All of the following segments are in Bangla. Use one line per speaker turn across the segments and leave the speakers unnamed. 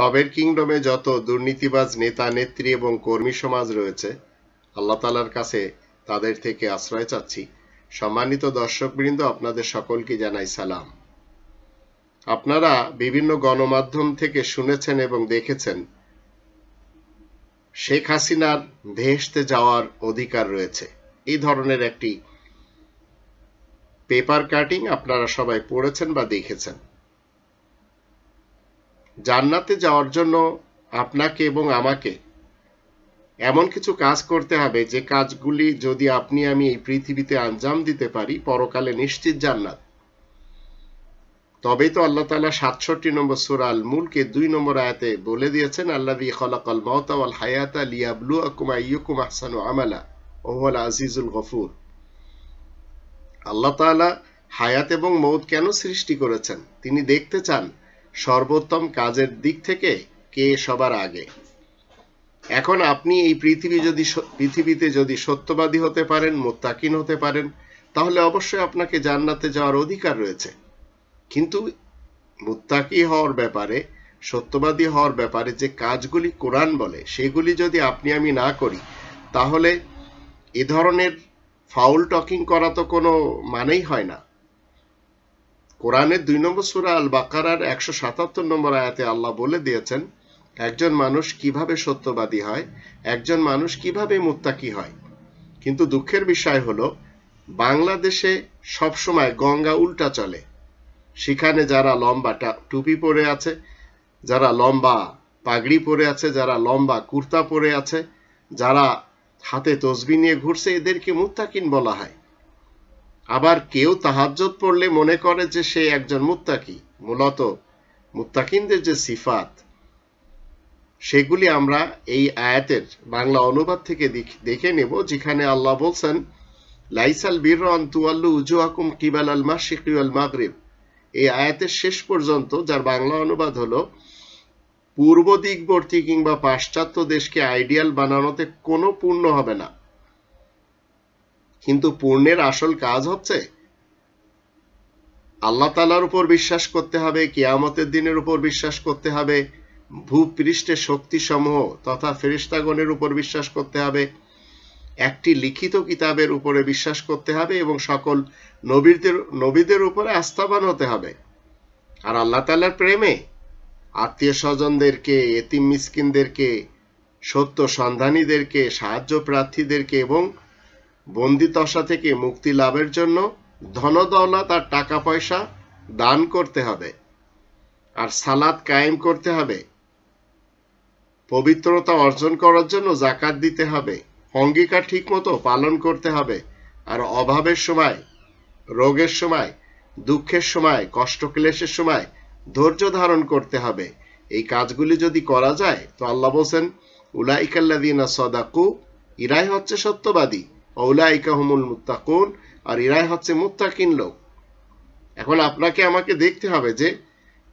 রবের কিংডমে যত দুর্নীতিবাজ নেতা নেত্রী এবং কর্মী সমাজ রয়েছে আল্লাহ তালার কাছে তাদের থেকে আশ্রয় চাচ্ছি সম্মানিত দর্শকবৃন্দ আপনাদের সকলকে জানাই সালাম আপনারা বিভিন্ন গণমাধ্যম থেকে শুনেছেন এবং দেখেছেন শেখ হাসিনার ভেসতে যাওয়ার অধিকার রয়েছে এই ধরনের একটি পেপার কাটিং আপনারা সবাই পড়েছেন বা দেখেছেন জান্নাতে যাওয়ার জন্য আপনাকে এবং আমাকে এমন কিছু কাজ করতে হবে যে কাজগুলি যদি আপনি আমি এই পৃথিবীতে আঞ্জাম দিতে পারি পরকালে নিশ্চিত জান্নাত তবেই তো আল্লাহ তালা সাতষট্টি নম্বর সুরাল আল মুলকে দুই নম্বর আয়াতে বলে দিয়েছেন আল্লাহ খলাকল মতাওয়াল হায়াতা লিয়াবলু আকুমা ইয়ুকুম আহসানু আমালা ওহল আজিজুল গফুর আল্লাহ তালা হায়াত এবং মৌত কেন সৃষ্টি করেছেন তিনি দেখতে চান সর্বোত্তম কাজের দিক থেকে কে সবার আগে এখন আপনি এই পৃথিবী যদি পৃথিবীতে যদি সত্যবাদী হতে পারেন মোত্তাকিন হতে পারেন তাহলে অবশ্যই আপনাকে জান্নাতে যাওয়ার অধিকার রয়েছে কিন্তু মুত্তাকি হওয়ার ব্যাপারে সত্যবাদী হওয়ার ব্যাপারে যে কাজগুলি কোরআন বলে সেগুলি যদি আপনি আমি না করি তাহলে এ ধরনের ফাউল টকিং করা তো কোনো মানেই হয় না কোরআনের দুই নম্বর সুরা আল বাকারার একশো সাতাত্তর নম্বর আয়াতে আল্লাহ বলে দিয়েছেন একজন মানুষ কিভাবে সত্যবাদী হয় একজন মানুষ কিভাবে মুত্তাকি হয় কিন্তু দুঃখের বিষয় হলো বাংলাদেশে সবসময় গঙ্গা উল্টা চলে সেখানে যারা লম্বা টুপি পরে আছে যারা লম্বা পাগড়ি পরে আছে যারা লম্বা কুর্তা পরে আছে যারা হাতে তসবি নিয়ে ঘুরছে এদেরকে মুত্তাকিন বলা হয় আবার কেউ তাহাজ্জত পড়লে মনে করে যে সে একজন মুত্তাকি মূলত মুত্তাকিনদের যে সিফাত সেগুলি আমরা এই আয়াতের বাংলা অনুবাদ থেকে দেখে নেব যেখানে আল্লাহ বলছেন লাইসাল বীরন তুয়াল্লু আকুম কিবাল আল মাশিকি মাগরিব এই আয়াতের শেষ পর্যন্ত যার বাংলা অনুবাদ হলো পূর্ব দিকবর্তী কিংবা পাশ্চাত্য দেশকে আইডিয়াল বানানোতে কোনো পূর্ণ হবে না কিন্তু পূর্ণের আসল কাজ হচ্ছে আল্লাহ তালার উপর বিশ্বাস করতে হবে কিয়ামতের দিনের উপর বিশ্বাস করতে হবে ভূপৃষ্ঠের শক্তিসমূহ তথা ফেরিস্তাগণের উপর বিশ্বাস করতে হবে একটি লিখিত কিতাবের উপরে বিশ্বাস করতে হবে এবং সকল নবীদের নবীদের উপরে আস্থাবান হতে হবে আর আল্লাহ তালার প্রেমে আত্মীয় স্বজনদেরকে এতিম মিসকিনদেরকে সত্য সন্ধানীদেরকে সাহায্য প্রার্থীদেরকে এবং বন্দিদশা থেকে মুক্তি লাভের জন্য ধনদৌলত আর টাকা পয়সা দান করতে হবে আর সালাদ কায়েম করতে হবে পবিত্রতা অর্জন করার জন্য জাকাত দিতে হবে অঙ্গীকার ঠিক মতো পালন করতে হবে আর অভাবের সময় রোগের সময় দুঃখের সময় কষ্ট ক্লেশের সময় ধৈর্য ধারণ করতে হবে এই কাজগুলি যদি করা যায় তো আল্লাহ বলছেন উলাইকাল্লাদিনা সদাকু ইরাই হচ্ছে সত্যবাদী ওলাইকা হুমুল মুত্তাকুন আর এরাই হচ্ছে মুত্তাকিন লোক এখন আপনাকে আমাকে দেখতে হবে যে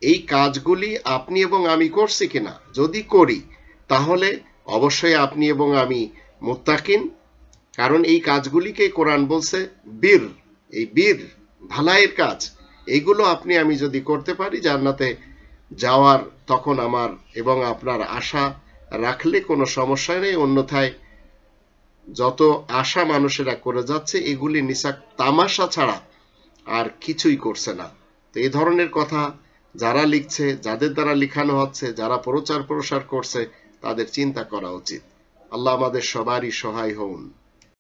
এই কাজগুলি আপনি এবং আমি করছি কিনা যদি করি তাহলে অবশ্যই আপনি এবং আমি কারণ এই কাজগুলিকে কোরআন বলছে বীর এই বীর ভালাইয়ের কাজ এগুলো আপনি আমি যদি করতে পারি জান্নাতে যাওয়ার তখন আমার এবং আপনার আশা রাখলে কোনো সমস্যা নেই অন্যথায় যত আশা মানুষেরা করে যাচ্ছে এগুলি নিসাক তামাশা ছাড়া আর কিছুই করছে না তো এই ধরনের কথা যারা লিখছে যাদের দ্বারা লিখানো হচ্ছে যারা প্রচার প্রসার করছে তাদের চিন্তা করা উচিত আল্লাহ আমাদের সবারই সহায় হউন